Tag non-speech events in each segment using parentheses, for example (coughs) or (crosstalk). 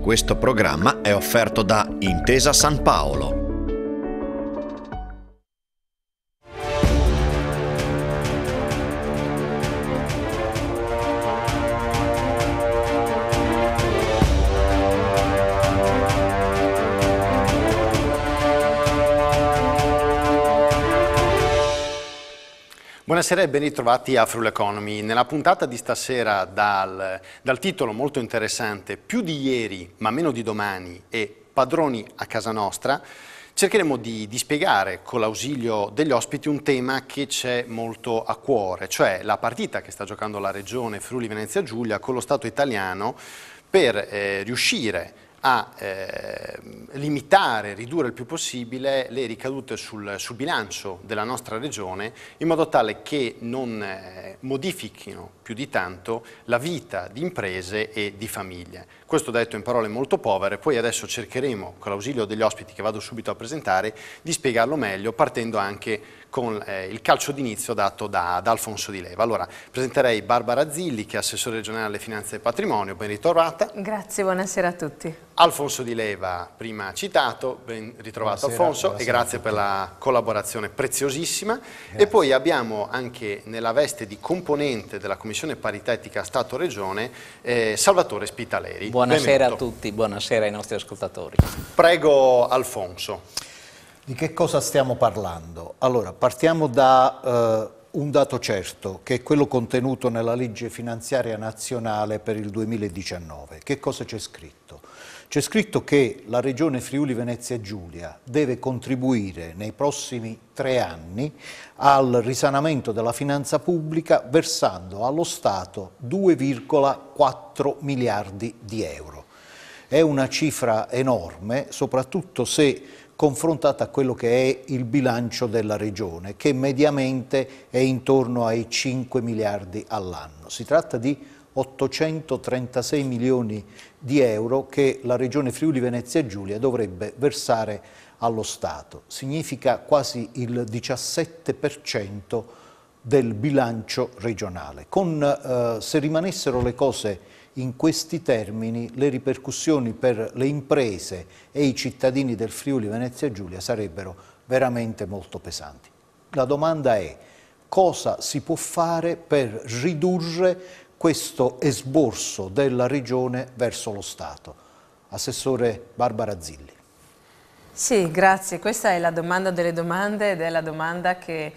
Questo programma è offerto da Intesa San Paolo Buonasera e ben ritrovati a Frule Economy. Nella puntata di stasera dal, dal titolo molto interessante Più di ieri ma meno di domani e Padroni a casa nostra cercheremo di, di, spiegare con l'ausilio degli ospiti un tema che c'è molto a cuore, cioè la partita che sta giocando la regione Friuli Venezia Giulia con lo Stato italiano per eh, riuscire a eh, limitare, ridurre il più possibile le ricadute sul, sul, bilancio della nostra regione in modo tale che non eh, modifichino più di tanto la vita di imprese e di famiglie. Questo detto in parole molto povere, poi adesso cercheremo, con l'ausilio degli ospiti che vado subito a presentare, di spiegarlo meglio partendo anche con eh, il calcio d'inizio dato da, da, Alfonso Di Leva. Allora, presenterei Barbara Zilli, che è assessore regionale alle finanze e patrimonio, ben ritrovata. Grazie, buonasera a tutti. Alfonso Di Leva, prima citato, ben ritrovato buonasera, Alfonso buonasera e grazie per la collaborazione preziosissima. Grazie. E poi abbiamo anche nella veste di componente della Commissione Paritetica Stato-Regione eh, Salvatore Spitaleri. Buonasera Buonasera Benvenuto. a tutti, buonasera ai nostri ascoltatori. Prego Alfonso. Di che cosa stiamo parlando? Allora, partiamo da eh, un dato certo, che è quello contenuto nella legge finanziaria nazionale per il 2019. Che cosa c'è scritto? C'è scritto che la Regione Friuli Venezia Giulia deve contribuire nei prossimi tre anni al risanamento della finanza pubblica versando allo Stato 2,4 miliardi di euro. È una cifra enorme, soprattutto se confrontata a quello che è il bilancio della Regione, che mediamente è intorno ai 5 miliardi all'anno. Si tratta di 836 milioni di euro di euro che la Regione Friuli Venezia Giulia dovrebbe versare allo Stato. Significa quasi il 17% del bilancio regionale. Con, eh, se rimanessero le cose in questi termini, le ripercussioni per le imprese e i cittadini del Friuli Venezia Giulia sarebbero veramente molto pesanti. La domanda è cosa si può fare per ridurre questo esborso della regione verso lo Stato. Assessore Barbara Zilli. Sì, grazie. Questa è la domanda delle domande ed è la domanda che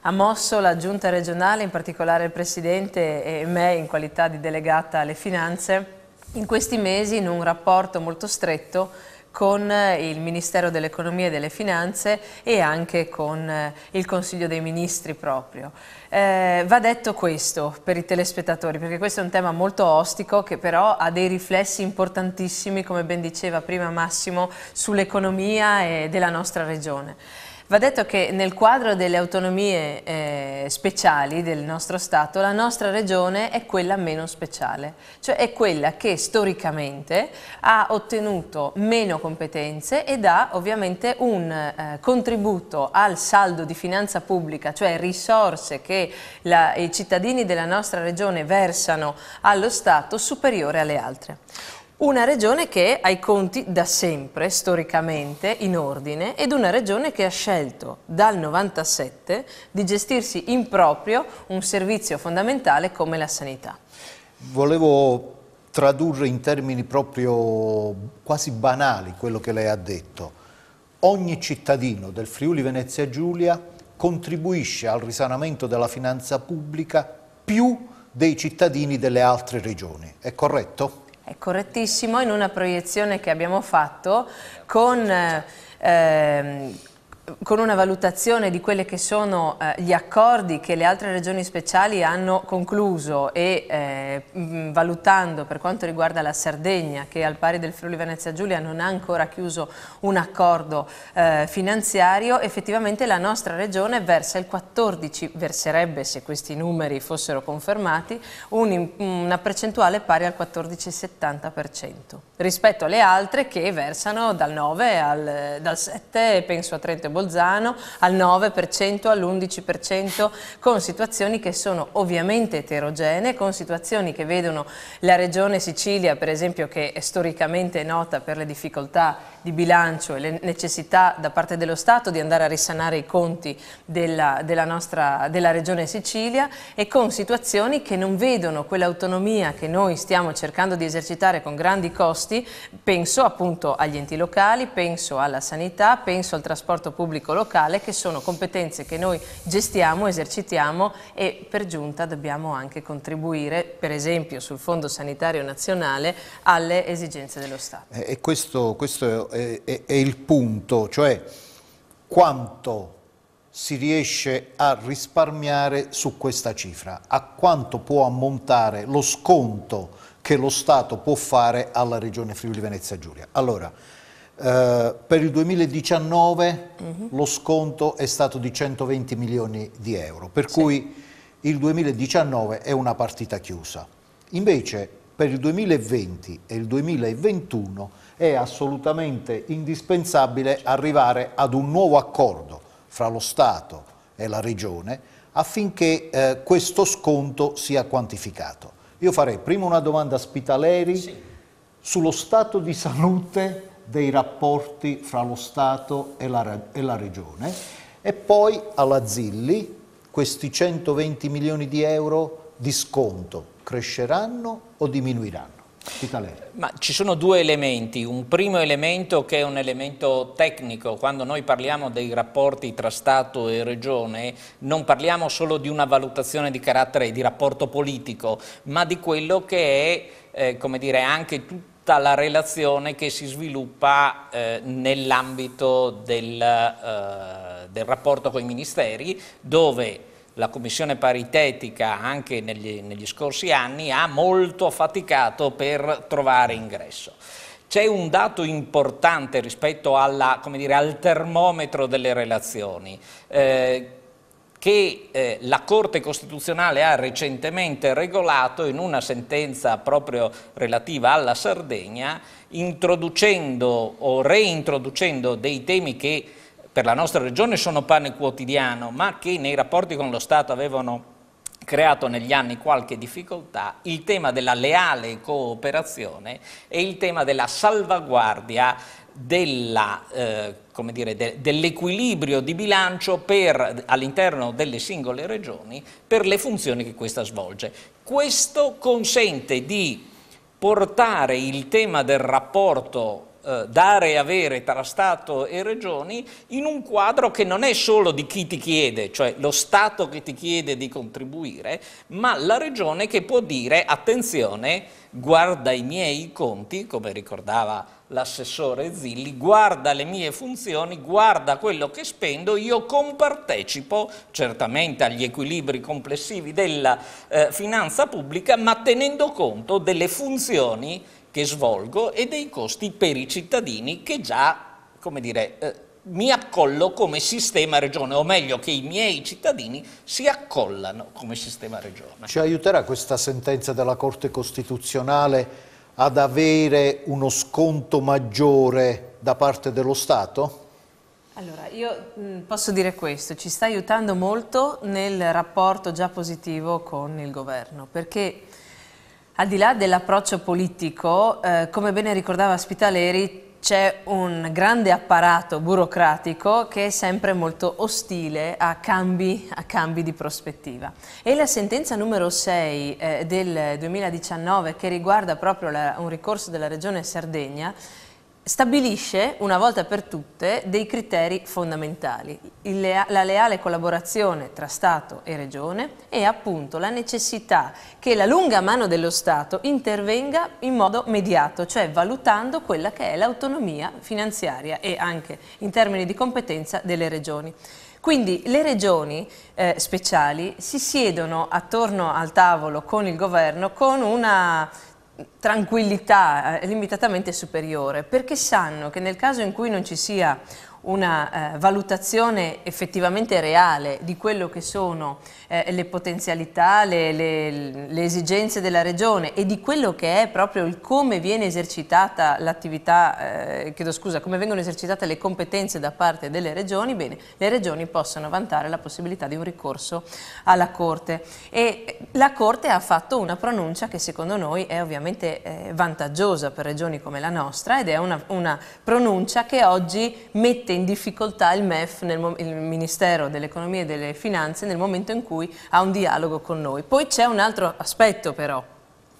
ha mosso la giunta regionale, in particolare il Presidente e me in qualità di delegata alle finanze, in questi mesi in un rapporto molto stretto con eh, il Ministero dell'Economia e delle Finanze e anche con eh, il Consiglio dei Ministri proprio. Eh, va detto questo per i telespettatori, perché questo è un tema molto ostico che però ha dei riflessi importantissimi, come ben diceva prima Massimo, sull'economia e della nostra regione. Va detto che nel quadro delle autonomie eh, speciali del nostro Stato, la nostra regione è quella meno speciale, cioè è quella che storicamente ha ottenuto meno competenze e dà ovviamente un eh, contributo al saldo di finanza pubblica, cioè risorse che la, i cittadini della nostra regione versano allo Stato superiore alle altre. Una regione che ha i conti da sempre, storicamente, in ordine ed una regione che ha scelto dal 97 di gestirsi in proprio un servizio fondamentale come la sanità. Volevo tradurre in termini proprio quasi banali quello che lei ha detto. Ogni cittadino del Friuli Venezia Giulia contribuisce al risanamento della finanza pubblica più dei cittadini delle altre regioni. È corretto? È correttissimo, in una proiezione che abbiamo fatto con... Eh, ehm, con una valutazione di quelli che sono eh, gli accordi che le altre regioni speciali hanno concluso e eh, valutando per quanto riguarda la Sardegna che al pari del Friuli Venezia Giulia non ha ancora chiuso un accordo eh, finanziario, effettivamente la nostra regione versa il 14, verserebbe se questi numeri fossero confermati, un, una percentuale pari al 14,70% rispetto alle altre che versano dal 9 al dal 7 penso a Trento Bolzano, al 9%, all'11%, con situazioni che sono ovviamente eterogenee, con situazioni che vedono la regione Sicilia, per esempio, che è storicamente nota per le difficoltà di bilancio e le necessità da parte dello Stato di andare a risanare i conti della, della, nostra, della regione Sicilia e con situazioni che non vedono quell'autonomia che noi stiamo cercando di esercitare con grandi costi, penso appunto agli enti locali, penso alla sanità, penso al trasporto pubblico pubblico locale che sono competenze che noi gestiamo, esercitiamo e per giunta dobbiamo anche contribuire per esempio sul Fondo Sanitario Nazionale alle esigenze dello Stato. Eh, e questo, questo è, è, è il punto, cioè quanto si riesce a risparmiare su questa cifra, a quanto può ammontare lo sconto che lo Stato può fare alla Regione Friuli Venezia Giulia. Allora, eh, per il 2019 uh -huh. lo sconto è stato di 120 milioni di euro, per sì. cui il 2019 è una partita chiusa. Invece per il 2020 e il 2021 è assolutamente indispensabile arrivare ad un nuovo accordo fra lo Stato e la Regione affinché eh, questo sconto sia quantificato. Io farei prima una domanda a Spitaleri sì. sullo stato di salute dei rapporti fra lo Stato e la, e la Regione e poi alla Zilli questi 120 milioni di euro di sconto cresceranno o diminuiranno? Ma ci sono due elementi, un primo elemento che è un elemento tecnico, quando noi parliamo dei rapporti tra Stato e Regione non parliamo solo di una valutazione di carattere di rapporto politico, ma di quello che è eh, come dire, anche tutto tutta la relazione che si sviluppa eh, nell'ambito del, eh, del, rapporto con i ministeri, dove la commissione paritetica anche negli, negli scorsi anni ha molto faticato per trovare ingresso. C'è un dato importante rispetto alla, dire, al termometro delle relazioni, eh, che eh, la Corte Costituzionale ha recentemente regolato in una sentenza proprio relativa alla Sardegna, introducendo o reintroducendo dei temi che per la nostra regione sono pane quotidiano, ma che nei rapporti con lo Stato avevano creato negli anni qualche difficoltà, il tema della leale cooperazione e il tema della salvaguardia della eh, de, dell'equilibrio di bilancio all'interno delle singole regioni per le funzioni che questa svolge. Questo consente di portare il tema del rapporto eh, dare e avere tra Stato e Regioni in un quadro che non è solo di chi ti chiede, cioè lo Stato che ti chiede di contribuire, ma la Regione che può dire attenzione, guarda i miei conti, come ricordava l'assessore Zilli, guarda le mie funzioni, guarda quello che spendo, io compartecipo certamente agli equilibri complessivi della eh, finanza pubblica, ma tenendo conto delle funzioni che svolgo e dei costi per i cittadini che già, come dire, eh, mi accollo come sistema regione, o meglio che i miei cittadini si accollano come sistema regione. Ci aiuterà questa sentenza della Corte Costituzionale ad avere uno sconto maggiore da parte dello Stato? Allora, io mm, posso dire questo, ci sta aiutando molto nel rapporto già positivo con il governo, perché al di là dell'approccio politico, eh, come bene ricordava Spitaleri, c'è un grande apparato burocratico che è sempre molto ostile a cambi, a cambi di prospettiva. E la sentenza numero 6 eh, del 2019 che riguarda proprio la, un ricorso della Regione Sardegna stabilisce una volta per tutte dei criteri fondamentali, lea la leale collaborazione tra Stato e Regione e appunto la necessità che la lunga mano dello Stato intervenga in modo mediato, cioè valutando quella che è l'autonomia finanziaria e anche in termini di competenza delle Regioni. Quindi le regioni eh, speciali si siedono attorno al tavolo con il governo con una tranquillità eh, limitatamente superiore, perché sanno che nel caso in cui non ci sia una eh, valutazione effettivamente reale di quello che sono eh, le potenzialità, le, le, le, esigenze della regione e di quello che è proprio il come viene esercitata l'attività, eh, chiedo scusa, come vengono esercitate le competenze da parte delle regioni, bene, le regioni possono vantare la possibilità di un ricorso alla Corte e la Corte ha fatto una pronuncia che secondo noi è ovviamente eh, vantaggiosa per regioni come la nostra ed è una, una pronuncia che oggi mette in difficoltà il MEF, nel, il Ministero dell'Economia e delle Finanze, nel momento in cui ha un dialogo con noi. Poi c'è un altro aspetto però,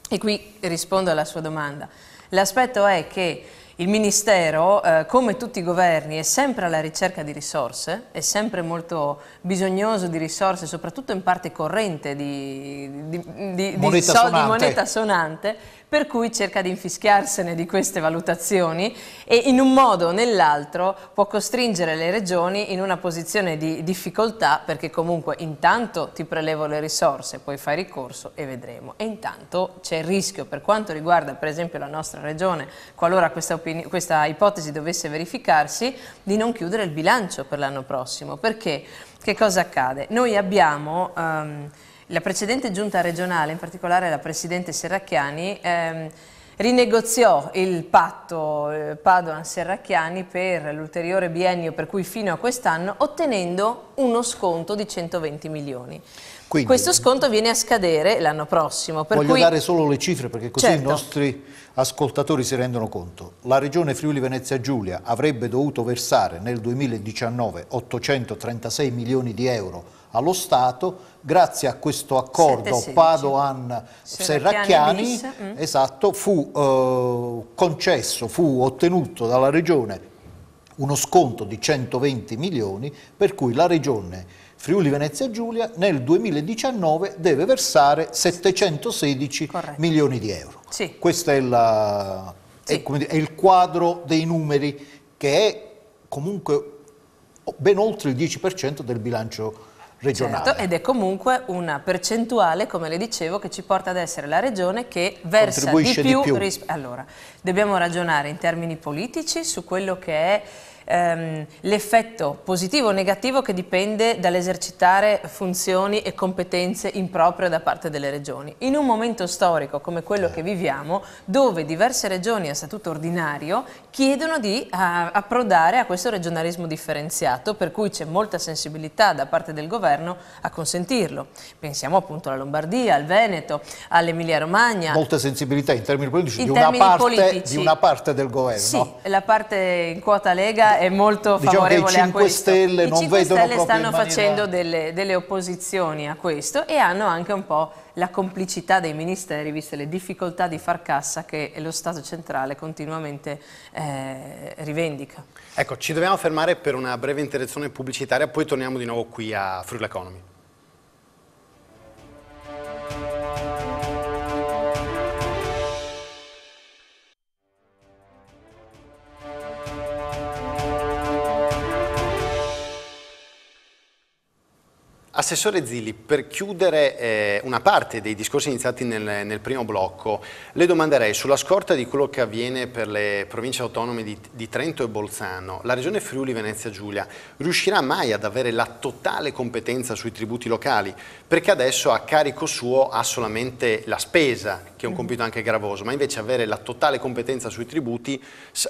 e qui rispondo alla sua domanda. L'aspetto è che il Ministero, eh, come tutti i governi, è sempre alla ricerca di risorse, è sempre molto bisognoso di risorse, soprattutto in parte corrente di, di, di, moneta di soldi, sonante. moneta sonante, per cui cerca di infischiarsene di queste valutazioni e in un modo o nell'altro può costringere le regioni in una posizione di difficoltà perché comunque intanto ti prelevo le risorse, poi fai ricorso e vedremo. E intanto c'è il rischio per quanto riguarda per esempio la nostra regione, qualora questa, questa ipotesi dovesse verificarsi, di non chiudere il bilancio per l'anno prossimo. Perché? Che cosa accade? Noi abbiamo... Um, la precedente giunta regionale, in particolare la Presidente Serracchiani, ehm, rinegoziò il patto eh, Padoan-Serracchiani per l'ulteriore biennio per cui fino a quest'anno ottenendo uno sconto di 120 milioni. Quindi, Questo sconto viene a scadere l'anno prossimo. voglio cui... dare solo le cifre perché così certo. i nostri ascoltatori si rendono conto. La regione Friuli Venezia Giulia avrebbe dovuto versare nel 2019 836 milioni di euro allo Stato grazie a questo accordo Padoan-Serracchiani mm. esatto, fu eh, concesso, fu ottenuto dalla Regione uno sconto di 120 milioni per cui la Regione Friuli Venezia Giulia nel 2019 deve versare 716 Corretto. milioni di euro. Sì. Questo è, la, sì. è, dire, è il quadro dei numeri che è comunque ben oltre il 10% del bilancio regionale. Certo, ed è comunque una percentuale, come le dicevo, che ci porta ad essere la regione che versa di più. Di più. allora, dobbiamo ragionare in termini politici su quello che è ehm, l'effetto positivo o negativo che dipende dall'esercitare funzioni e competenze improprie da parte delle regioni. In un momento storico come quello che viviamo, dove diverse regioni a statuto ordinario chiedono di a, approdare a questo regionalismo differenziato, per cui c'è molta sensibilità da parte del governo a consentirlo. Pensiamo appunto alla Lombardia, al Veneto, all'Emilia Romagna. Molta sensibilità in termini politici, in di, termini una parte, politici. di, una parte, del governo. Sì, la parte in quota Lega è molto diciamo favorevole a questo. Stelle I 5 Stelle stanno maniera... facendo delle, delle opposizioni a questo e hanno anche un po' la complicità dei ministeri, viste le difficoltà di far cassa che lo Stato centrale continuamente eh, rivendica. Ecco, ci dobbiamo fermare per una breve interazione pubblicitaria, poi torniamo di nuovo qui a Friul Economy. Assessore Zilli, per chiudere eh, una parte dei discorsi iniziati nel, nel, primo blocco, le domanderei sulla scorta di quello che avviene per le province autonome di, di Trento e Bolzano, la regione Friuli Venezia Giulia riuscirà mai ad avere la totale competenza sui tributi locali? Perché adesso a carico suo ha solamente la spesa, che è un mm. compito anche gravoso, ma invece avere la totale competenza sui tributi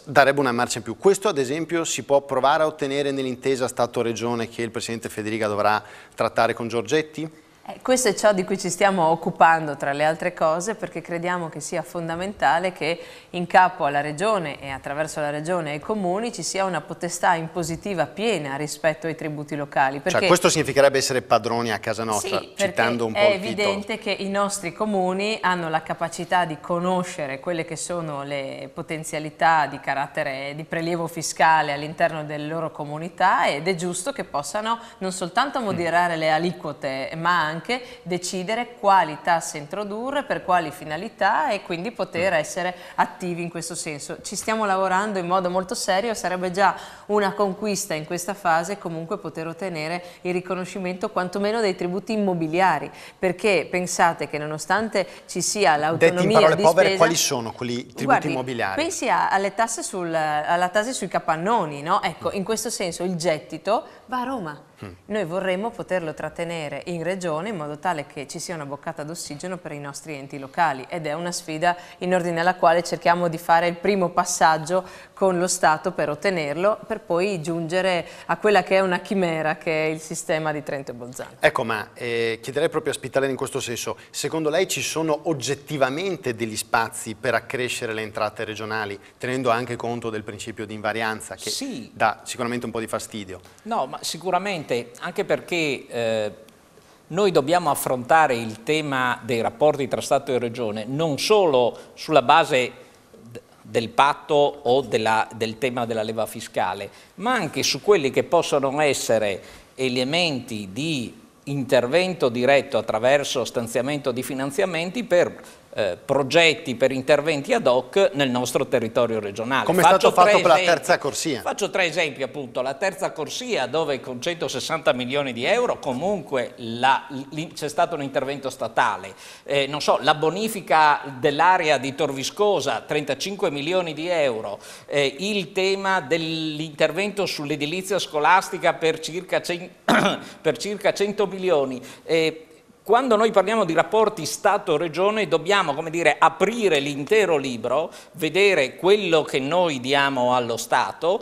darebbe una marcia in più. Questo ad esempio si può provare a ottenere nell'intesa Stato-Regione che il Presidente Federica dovrà trattare trattare con Giorgetti? Eh, questo è ciò di cui ci stiamo occupando tra le altre cose perché crediamo che sia fondamentale che in capo alla Regione e attraverso la Regione e ai comuni ci sia una potestà impositiva piena rispetto ai tributi locali. Cioè, perché, cioè, questo significherebbe essere padroni a casa nostra, sì, citando un po' è evidente che i nostri comuni hanno la capacità di conoscere quelle che sono le potenzialità di carattere di prelievo fiscale all'interno delle loro comunità ed è giusto che possano non soltanto mm. moderare mm. le aliquote ma anche anche decidere quali tasse introdurre, per quali finalità e quindi poter mm. essere attivi in questo senso. Ci stiamo lavorando in modo molto serio, sarebbe già una conquista in questa fase comunque poter ottenere il riconoscimento quantomeno dei tributi immobiliari, perché pensate che nonostante ci sia l'autonomia Detti in parole povere, spesa, quali sono quelli tributi guardi, immobiliari? Pensi alle tasse, sul, alla tasse sui capannoni, no? Ecco, mm. in questo senso il gettito va a Roma. Mm. Noi vorremmo poterlo trattenere in regione in modo tale che ci sia una boccata d'ossigeno per i nostri enti locali ed è una sfida in ordine alla quale cerchiamo di fare il primo passaggio con lo Stato per ottenerlo, per poi giungere a quella che è una chimera, che è il sistema di Trento e Bolzano. Ecco, ma eh, chiederei proprio a Spitalene in questo senso, secondo lei ci sono oggettivamente degli spazi per accrescere le entrate regionali, tenendo anche conto del principio di invarianza che sì. dà sicuramente un po' di fastidio? No, ma ma sicuramente, anche perché eh, noi dobbiamo affrontare il tema dei rapporti tra Stato e Regione non solo sulla base del patto o della, del tema della leva fiscale, ma anche su quelli che possono essere elementi di intervento diretto attraverso stanziamento di finanziamenti per eh, progetti per interventi ad hoc nel nostro territorio regionale. Come è stato fatto per la terza corsia? Faccio tre esempi appunto, la terza corsia dove con 160 milioni di euro comunque c'è stato un intervento statale, eh, non so, la bonifica dell'area di Torviscosa 35 milioni di euro, eh, il tema dell'intervento sull'edilizia scolastica per circa, (coughs) per circa 100 milioni, eh, quando noi parliamo di rapporti Stato-Regione dobbiamo dire, aprire l'intero libro, vedere quello che noi diamo allo Stato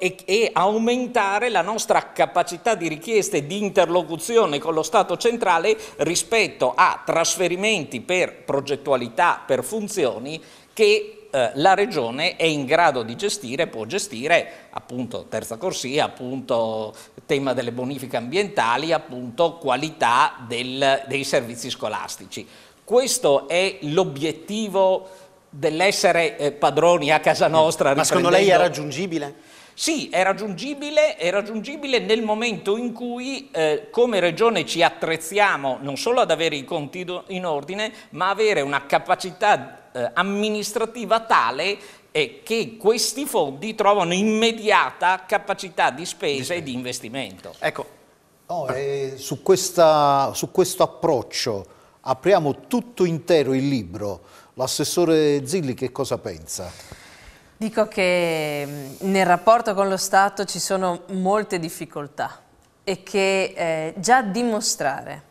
e, e aumentare la nostra capacità di richieste di interlocuzione con lo Stato centrale rispetto a trasferimenti per progettualità, per funzioni che eh, la regione è in grado di gestire, può gestire appunto terza corsia, appunto tema delle bonifiche ambientali, appunto qualità del, dei servizi scolastici. Questo è l'obiettivo dell'essere eh, padroni a casa nostra. Ma secondo lei è raggiungibile? Sì, è raggiungibile, è raggiungibile nel momento in cui eh, come Regione ci attrezziamo non solo ad avere i conti in ordine, ma avere una capacità eh, amministrativa tale e eh, che questi fondi trovano immediata capacità di spesa e di investimento. Ecco, no, eh, su, questa, su, questo approccio apriamo tutto intero il libro. L'assessore Zilli che cosa pensa? Dico che mm, nel rapporto con lo Stato ci sono molte difficoltà e che eh, già dimostrare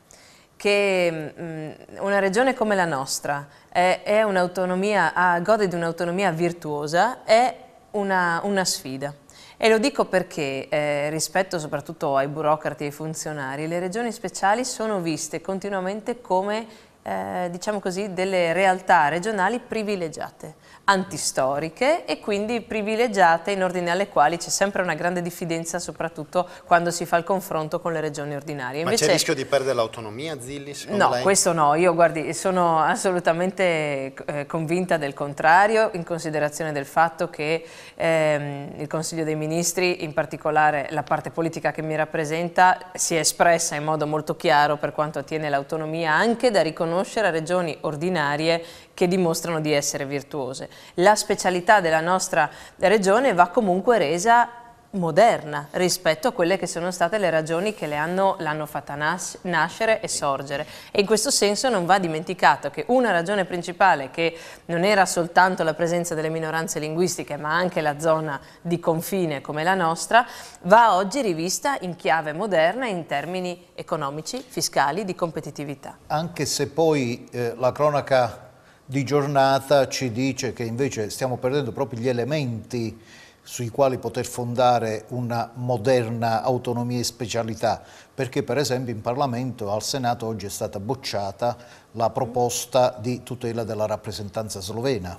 che mh, mm, una regione come la nostra eh, è, è ah, gode di un'autonomia virtuosa è una, una, sfida. E lo dico perché, eh, rispetto soprattutto ai burocrati e ai funzionari, le regioni speciali sono viste continuamente come eh, diciamo così, delle realtà regionali privilegiate antistoriche e quindi privilegiate in ordine alle quali c'è sempre una grande diffidenza soprattutto quando si fa il confronto con le regioni ordinarie. Invece, Ma c'è il rischio di perdere l'autonomia Zilli? No, lei? questo no, io guardi, sono assolutamente eh, convinta del contrario in considerazione del fatto che ehm, il Consiglio dei Ministri, in particolare la parte politica che mi rappresenta, si è espressa in modo molto chiaro per quanto attiene l'autonomia anche da riconoscere a regioni ordinarie che dimostrano di essere virtuose. La specialità della nostra regione va comunque resa moderna rispetto a quelle che sono state le ragioni che l'hanno fatta nas nascere e sorgere e in questo senso non va dimenticato che una ragione principale che non era soltanto la presenza delle minoranze linguistiche ma anche la zona di confine come la nostra va oggi rivista in chiave moderna in termini economici, fiscali, di competitività. Anche se poi eh, la cronaca di giornata ci dice che invece stiamo perdendo proprio gli elementi sui quali poter fondare una moderna autonomia e specialità, perché per esempio in Parlamento al Senato oggi è stata bocciata la proposta di tutela della rappresentanza slovena.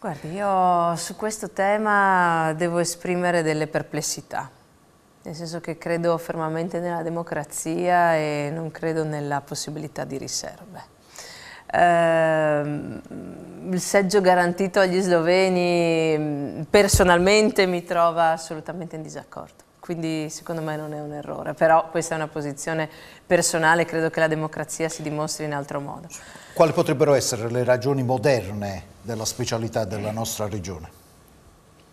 Guardi, io su questo tema devo esprimere delle perplessità, nel senso che credo fermamente nella democrazia e non credo nella possibilità di riserve. Ehm, il seggio garantito agli sloveni mm, personalmente mi trova assolutamente in disaccordo quindi secondo me non è un errore, però questa è una posizione personale, credo che la democrazia si dimostri in altro modo. Quali potrebbero essere le ragioni moderne della specialità della nostra regione?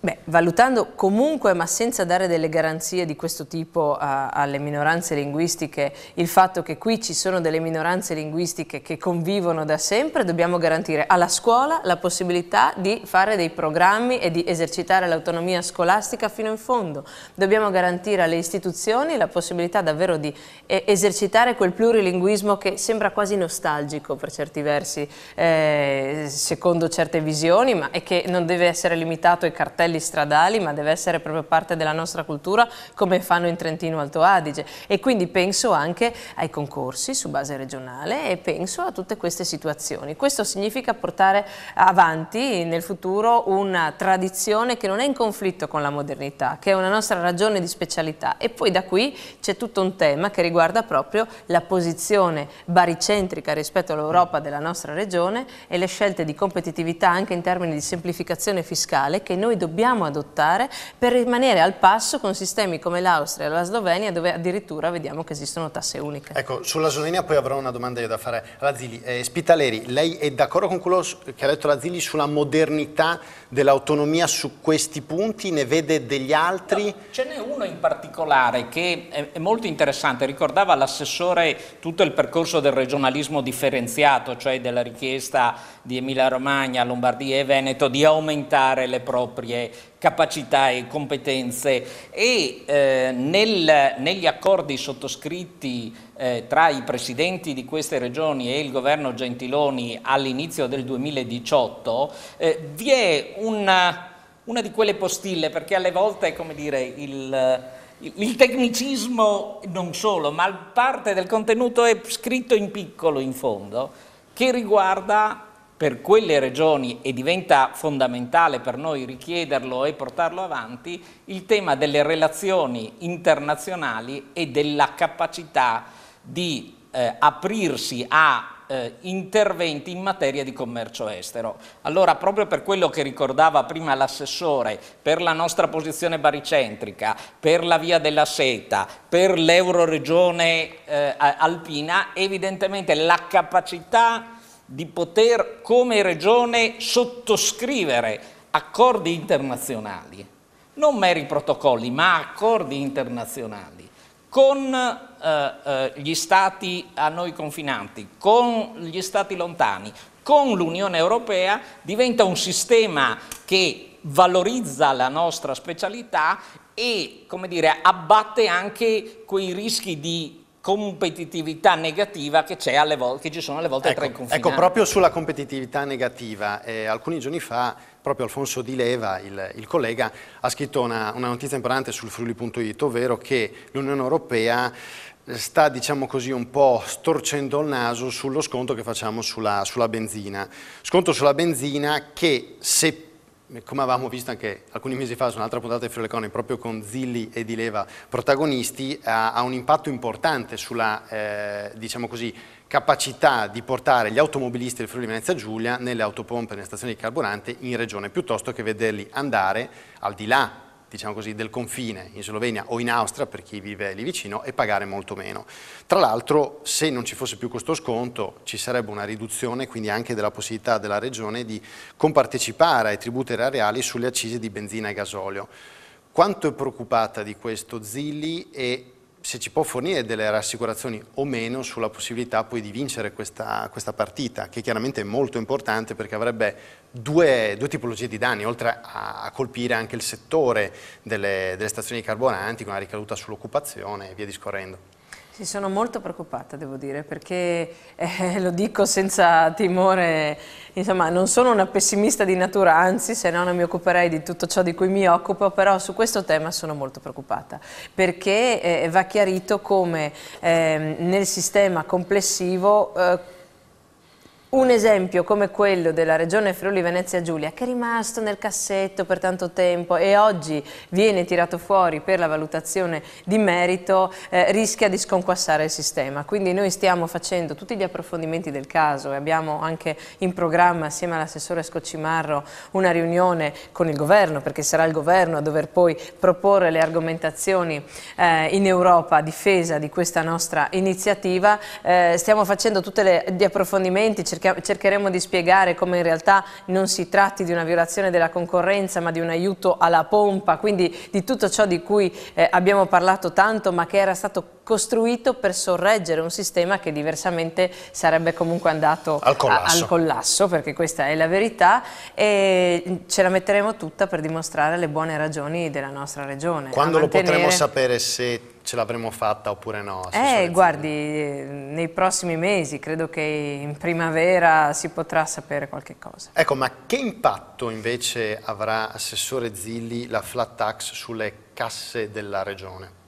Beh, valutando comunque, ma senza dare delle garanzie di questo tipo a, eh, alle minoranze linguistiche, il fatto che qui ci sono delle minoranze linguistiche che convivono da sempre, dobbiamo garantire alla scuola la possibilità di fare dei programmi e di esercitare l'autonomia scolastica fino in fondo. Dobbiamo garantire alle istituzioni la possibilità davvero di eh, esercitare quel plurilinguismo che sembra quasi nostalgico per certi versi, eh, secondo certe visioni, ma è che non deve essere limitato ai cartelli cartelli stradali, ma deve essere proprio parte della nostra cultura come fanno in Trentino Alto Adige. E quindi penso anche ai concorsi su base regionale e penso a tutte queste situazioni. Questo significa portare avanti nel futuro una tradizione che non è in conflitto con la modernità, che è una nostra ragione di specialità. E poi da qui c'è tutto un tema che riguarda proprio la posizione baricentrica rispetto all'Europa della nostra regione e le scelte di competitività anche in termini di semplificazione fiscale che noi dobbiamo dobbiamo adottare per rimanere al passo con sistemi come l'Austria e la Slovenia dove addirittura vediamo che esistono tasse uniche. Ecco, sulla Slovenia poi avrò una domanda io da fare alla Eh, Spitaleri, lei è d'accordo con quello che ha detto la sulla modernità dell'autonomia su questi punti, ne vede degli altri? No, ce n'è uno in particolare che è, molto interessante, ricordava l'assessore tutto il percorso del regionalismo differenziato, cioè della richiesta di Emilia Romagna, Lombardia e Veneto di aumentare le proprie capacità e competenze e eh, nel, negli accordi sottoscritti eh, tra i presidenti di queste regioni e il governo Gentiloni all'inizio del 2018, eh, vi è una, una, di quelle postille, perché alle volte, come dire, il... Il tecnicismo non solo, ma parte del contenuto è scritto in piccolo in fondo, che riguarda per quelle regioni, e diventa fondamentale per noi richiederlo e portarlo avanti, il tema delle relazioni internazionali e della capacità di eh, aprirsi a eh, interventi in materia di commercio estero. Allora, proprio per quello che ricordava prima l'assessore, per la nostra posizione baricentrica, per la via della seta, per l'euroregione eh, alpina, evidentemente la capacità di poter come regione sottoscrivere accordi internazionali, non meri protocolli, ma accordi internazionali, con eh, eh, gli stati a noi confinanti, con gli stati lontani, con l'Unione Europea, diventa un sistema che valorizza la nostra specialità e dire, abbatte anche quei rischi di competitività negativa che, che, ci sono alle volte ecco, tra i confini. Ecco, ecco proprio sulla competitività negativa, eh, alcuni giorni fa proprio Alfonso Di Leva, il, il collega, ha scritto una, una notizia importante sul Friuli.it, ovvero che l'Unione Europea sta diciamo così un po' storcendo il naso sullo sconto che facciamo sulla, sulla benzina. Sconto sulla benzina che se come avevamo visto anche alcuni mesi fa su un'altra puntata di Friuli Economy, proprio con Zilli e Di Leva protagonisti, ha, ha un impatto importante sulla, eh, diciamo così, capacità di portare gli automobilisti del Friuli Venezia Giulia nelle autopompe, nelle stazioni di carburante in regione, piuttosto che vederli andare al di là diciamo così, del confine in Slovenia o in Austria per chi vive lì vicino e pagare molto meno. Tra l'altro se non ci fosse più questo sconto ci sarebbe una riduzione quindi anche della possibilità della regione di compartecipare ai tributi erariali sulle accise di benzina e gasolio. Quanto è preoccupata di questo Zilli e se ci può fornire delle rassicurazioni o meno sulla possibilità poi di vincere questa, questa partita, che chiaramente è molto importante perché avrebbe due, due tipologie di danni, oltre a, a, colpire anche il settore delle, delle stazioni carburanti con una ricaduta sull'occupazione e via discorrendo. Sì, sono molto preoccupata, devo dire, perché eh, lo dico senza timore, insomma, non sono una pessimista di natura, anzi, se no non mi occuperei di tutto ciò di cui mi occupo, però su questo tema sono molto preoccupata, perché eh, va chiarito come eh, nel sistema complessivo eh, un esempio come quello della regione Friuli Venezia Giulia che è rimasto nel cassetto per tanto tempo e oggi viene tirato fuori per la valutazione di merito eh, rischia di sconquassare il sistema. Quindi noi stiamo facendo tutti gli approfondimenti del caso e abbiamo anche in programma assieme all'assessore Scocimarro una riunione con il governo perché sarà il governo a dover poi proporre le argomentazioni eh, in Europa a difesa di questa nostra iniziativa. Eh, stiamo facendo tutti gli approfondimenti cercando cerca, cercheremo di spiegare come in realtà non si tratti di una violazione della concorrenza ma di un aiuto alla pompa, quindi di tutto ciò di cui eh, abbiamo parlato tanto ma che era stato costruito per sorreggere un sistema che diversamente sarebbe comunque andato al collasso, a, al collasso perché questa è la verità e ce la metteremo tutta per dimostrare le buone ragioni della nostra regione. Quando lo potremo sapere se ce l'avremo fatta oppure no? Eh, guardi, nei prossimi mesi, credo che in primavera si potrà sapere qualche cosa. Ecco, ma che impatto invece avrà, Assessore Zilli, la flat tax sulle casse della Regione?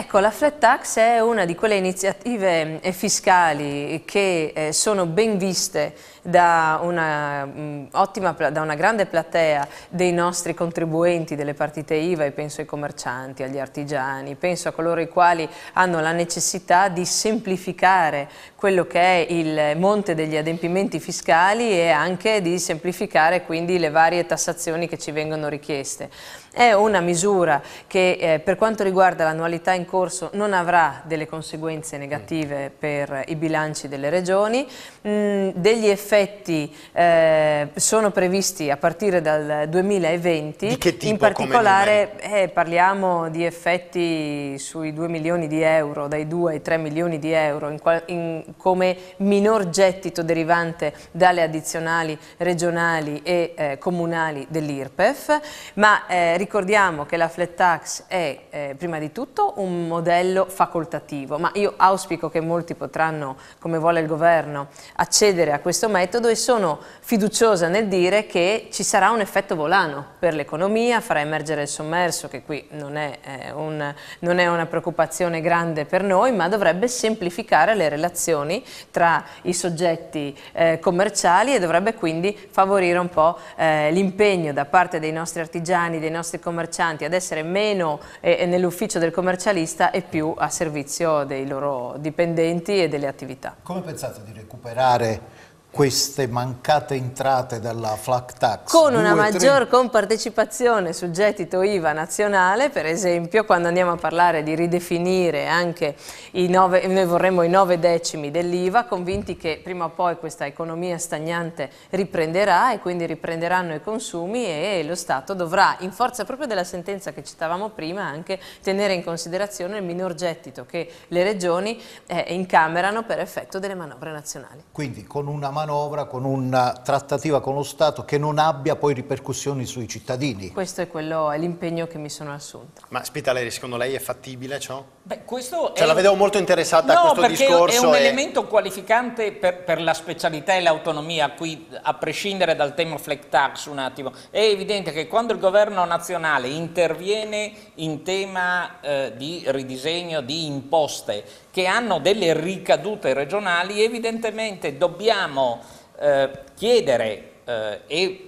Ecco, la flat tax è una di quelle iniziative eh, fiscali che eh, sono ben viste da una, mm, ottima, da una grande platea dei nostri contribuenti delle partite IVA e penso ai commercianti, agli artigiani, penso a coloro i quali hanno la necessità di semplificare quello che è il monte degli adempimenti fiscali e anche di semplificare quindi le varie tassazioni che ci vengono richieste. È una misura che eh, per quanto riguarda l'annualità in corso non avrà delle conseguenze negative mm. per i bilanci delle regioni, mm, degli effetti eh, sono previsti a partire dal 2020, tipo, in particolare eh, parliamo di effetti sui 2 milioni di euro, dai 2 ai 3 milioni di euro in, in, come minor gettito derivante dalle addizionali regionali e eh, comunali dell'IRPEF, ma eh, ricordiamo che la flat tax è eh, prima di tutto un modello facoltativo, ma io auspico che molti potranno, come vuole il governo, accedere a questo metodo e sono fiduciosa nel dire che ci sarà un effetto volano per l'economia, farà emergere il sommerso, che qui non è, eh, un, non è una preoccupazione grande per noi, ma dovrebbe semplificare le relazioni tra i soggetti eh, commerciali e dovrebbe quindi favorire un po' eh, l'impegno da parte dei nostri artigiani, dei nostri nostri commercianti ad essere meno eh, eh, nell'ufficio del commercialista e più a servizio dei loro dipendenti e delle attività. Come pensate di recuperare queste mancate entrate dalla flat tax. Con una Due, maggior tre... compartecipazione sul gettito IVA nazionale, per esempio quando andiamo a parlare di ridefinire anche i nove, noi vorremmo i 9 decimi dell'IVA, convinti che prima o poi questa economia stagnante riprenderà e quindi riprenderanno i consumi e lo Stato dovrà, in forza proprio della sentenza che citavamo prima, anche tenere in considerazione il minor gettito che le regioni eh, incamerano per effetto delle manovre nazionali. Quindi con una manovra con una trattativa con lo Stato che non abbia poi ripercussioni sui cittadini. Questo è l'impegno che mi sono assunto. Ma Spitaleri, secondo lei è fattibile ciò? Beh, questo cioè, è... la vedevo molto interessata no, a questo discorso. è un e... elemento qualificante per, per, la specialità e l'autonomia, qui a prescindere dal tema flag tax un attimo. È evidente che quando il governo nazionale interviene in tema eh, di ridisegno di imposte che hanno delle ricadute regionali, evidentemente dobbiamo eh, chiedere eh, e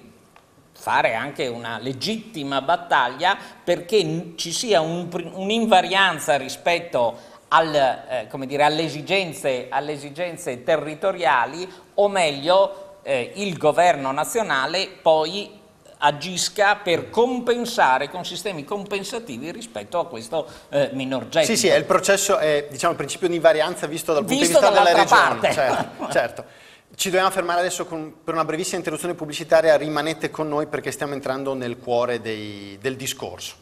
fare anche una legittima battaglia perché ci sia un'invarianza un rispetto al, eh, alle, esigenze, alle, esigenze, territoriali o meglio eh, il governo nazionale poi agisca per compensare con sistemi compensativi rispetto a questo eh, minor gettito. Sì, sì, è il processo, è, diciamo, il principio di invarianza visto dal visto punto di vista della regione. Certo, (laughs) certo. Ci dobbiamo fermare adesso con, per una brevissima interruzione pubblicitaria, rimanete con noi perché stiamo entrando nel cuore dei, del discorso.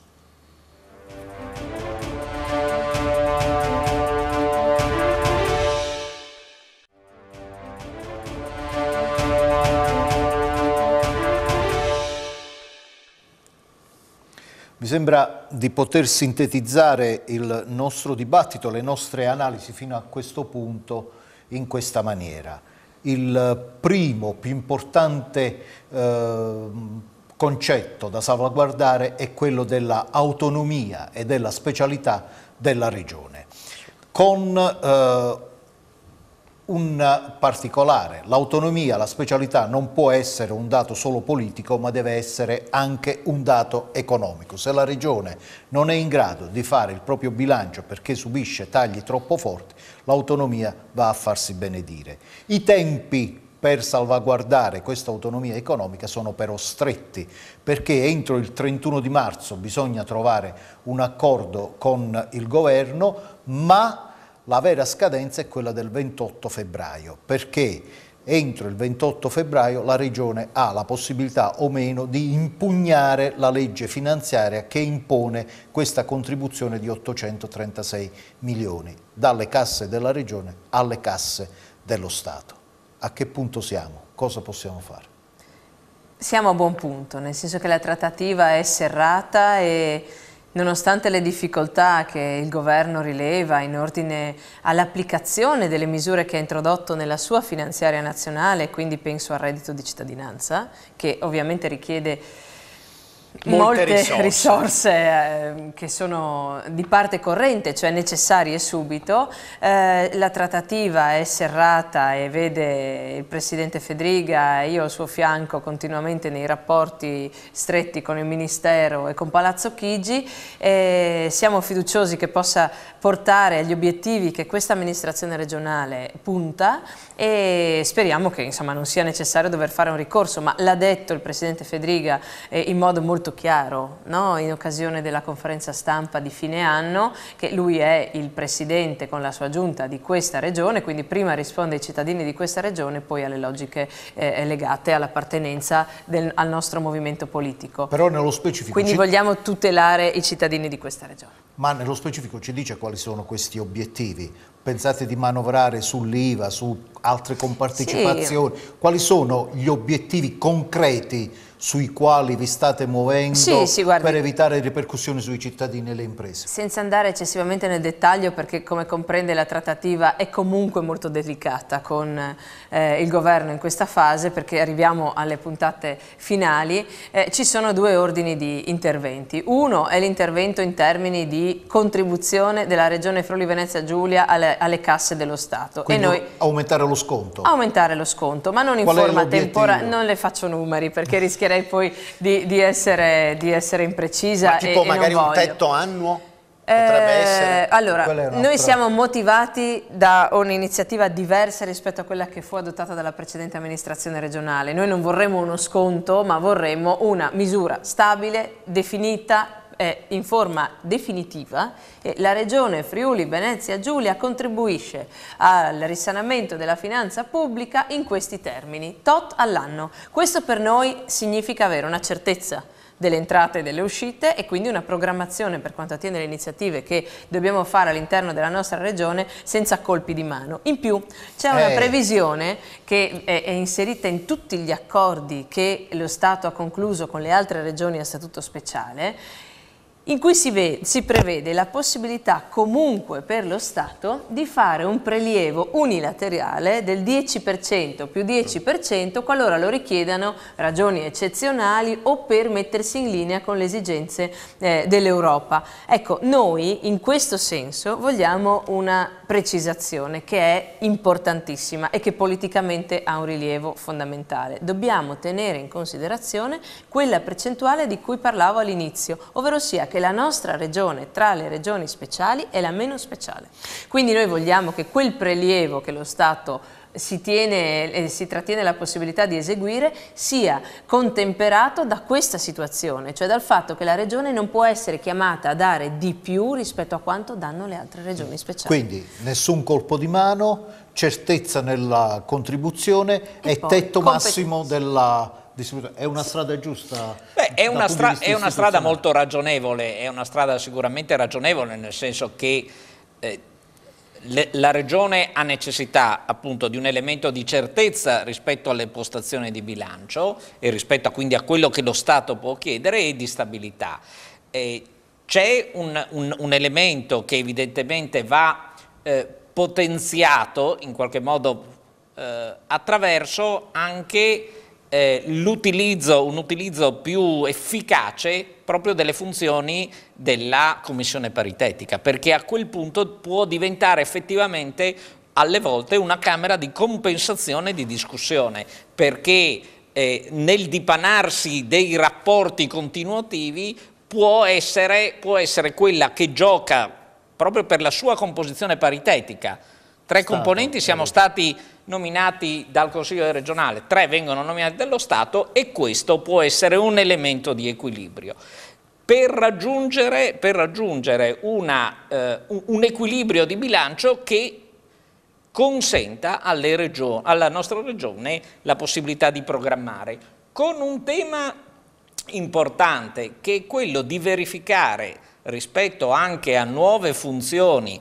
Mi sembra di poter sintetizzare il nostro dibattito, le nostre analisi fino a questo punto in questa maniera. Il primo, più importante eh, concetto da salvaguardare è quello dell'autonomia e della specialità della regione, con eh, un particolare. L'autonomia, la specialità non può essere un dato solo politico, ma deve essere anche un dato economico. Se la Regione non è in grado di fare il proprio bilancio perché subisce tagli troppo forti, l'autonomia va a farsi benedire. I tempi per salvaguardare questa autonomia economica sono però stretti, perché entro il 31 di marzo bisogna trovare un accordo con il governo, ma la vera scadenza è quella del 28 febbraio, perché entro il 28 febbraio la Regione ha la possibilità o meno di impugnare la legge finanziaria che impone questa contribuzione di 836 milioni dalle casse della Regione alle casse dello Stato. A che punto siamo? Cosa possiamo fare? Siamo a buon punto, nel senso che la trattativa è serrata e Nonostante le difficoltà che il governo rileva in ordine all'applicazione delle misure che ha introdotto nella sua finanziaria nazionale, quindi penso al reddito di cittadinanza, che ovviamente richiede molte, molte risorse, risorse eh, che sono di parte corrente, cioè necessarie subito. Eh, la trattativa è serrata e vede il presidente Federica e io al suo fianco continuamente nei rapporti stretti con il Ministero e con Palazzo Chigi. Eh, siamo fiduciosi che possa portare agli obiettivi che questa amministrazione regionale punta e speriamo che insomma, non sia necessario dover fare un ricorso, ma l'ha detto il presidente Federica eh, in modo molto molto chiaro no? in occasione della conferenza stampa di fine anno che lui è il presidente con la sua giunta di questa regione, quindi prima risponde ai cittadini di questa regione poi alle logiche eh, eh legate all'appartenenza al nostro movimento politico. Però nello specifico... Quindi vogliamo tutelare i cittadini di questa regione. Ma nello specifico ci dice quali sono questi obiettivi? Pensate di manovrare sull'IVA, su altre compartecipazioni? Sì. Quali sono gli obiettivi concreti sui quali vi state muovendo sì, sì, per evitare ripercussioni sui cittadini e le imprese? Senza andare eccessivamente nel dettaglio perché come comprende la trattativa è comunque molto delicata con eh, il governo in questa fase perché arriviamo alle puntate finali, eh, ci sono due ordini di interventi. Uno è l'intervento in termini di contribuzione della regione Friuli Venezia Giulia alle, alle casse dello Stato. Quindi e noi, aumentare lo sconto? Aumentare lo sconto, ma non in Qual forma temporanea, non le faccio numeri perché (laughs) rischierà rischierei poi di, di, essere, di essere, imprecisa. Ma tipo e, magari e un tetto annuo? Potrebbe eh, essere. allora, noi siamo motivati da un'iniziativa diversa rispetto a quella che fu adottata dalla precedente amministrazione regionale. Noi non vorremmo uno sconto, ma vorremmo una misura stabile, definita è in forma definitiva e la Regione Friuli Venezia Giulia contribuisce al risanamento della finanza pubblica in questi termini, tot all'anno. Questo per noi significa avere una certezza delle entrate e delle uscite e quindi una programmazione per quanto attiene le iniziative che dobbiamo fare all'interno della nostra regione senza colpi di mano. In più c'è una eh. previsione che è, è, inserita in tutti gli accordi che lo Stato ha concluso con le altre regioni a statuto speciale in cui si, si, prevede la possibilità comunque per lo Stato di fare un prelievo unilaterale del 10% più 10% qualora lo richiedano ragioni eccezionali o per mettersi in linea con le esigenze eh, dell'Europa. Ecco, noi in questo senso vogliamo una precisazione che è importantissima e che politicamente ha un rilievo fondamentale. Dobbiamo tenere in considerazione quella percentuale di cui parlavo all'inizio, ovvero sia che la nostra regione tra le regioni speciali è la meno speciale. Quindi noi vogliamo che quel prelievo che lo Stato si, tiene, eh, si trattiene la possibilità di eseguire sia contemperato da questa situazione, cioè dal fatto che la regione non può essere chiamata a dare di più rispetto a quanto danno le altre regioni speciali. Quindi nessun colpo di mano, certezza nella contribuzione e, e tetto massimo della è una strada giusta? Beh, è, una stra è, una strada molto ragionevole, è una strada sicuramente ragionevole nel senso che eh, la Regione ha necessità appunto di un elemento di certezza rispetto alle postazioni di bilancio e rispetto a, quindi a quello che lo Stato può chiedere e di stabilità. C'è un, un, un, elemento che evidentemente va eh, potenziato in qualche modo eh, attraverso anche eh, l'utilizzo, un utilizzo più efficace proprio delle funzioni della commissione paritetica, perché a quel punto può diventare effettivamente alle volte una camera di compensazione e di discussione, perché eh, nel dipanarsi dei rapporti continuativi può essere, può essere quella che gioca proprio per la sua composizione paritetica. Tre Stato, componenti siamo eh. stati nominati dal Consiglio regionale, tre vengono nominati dallo Stato e questo può essere un elemento di equilibrio. Per raggiungere, per raggiungere una, eh, un equilibrio di bilancio che consenta alla nostra regione la possibilità di programmare, con un tema importante che è quello di verificare rispetto anche a nuove funzioni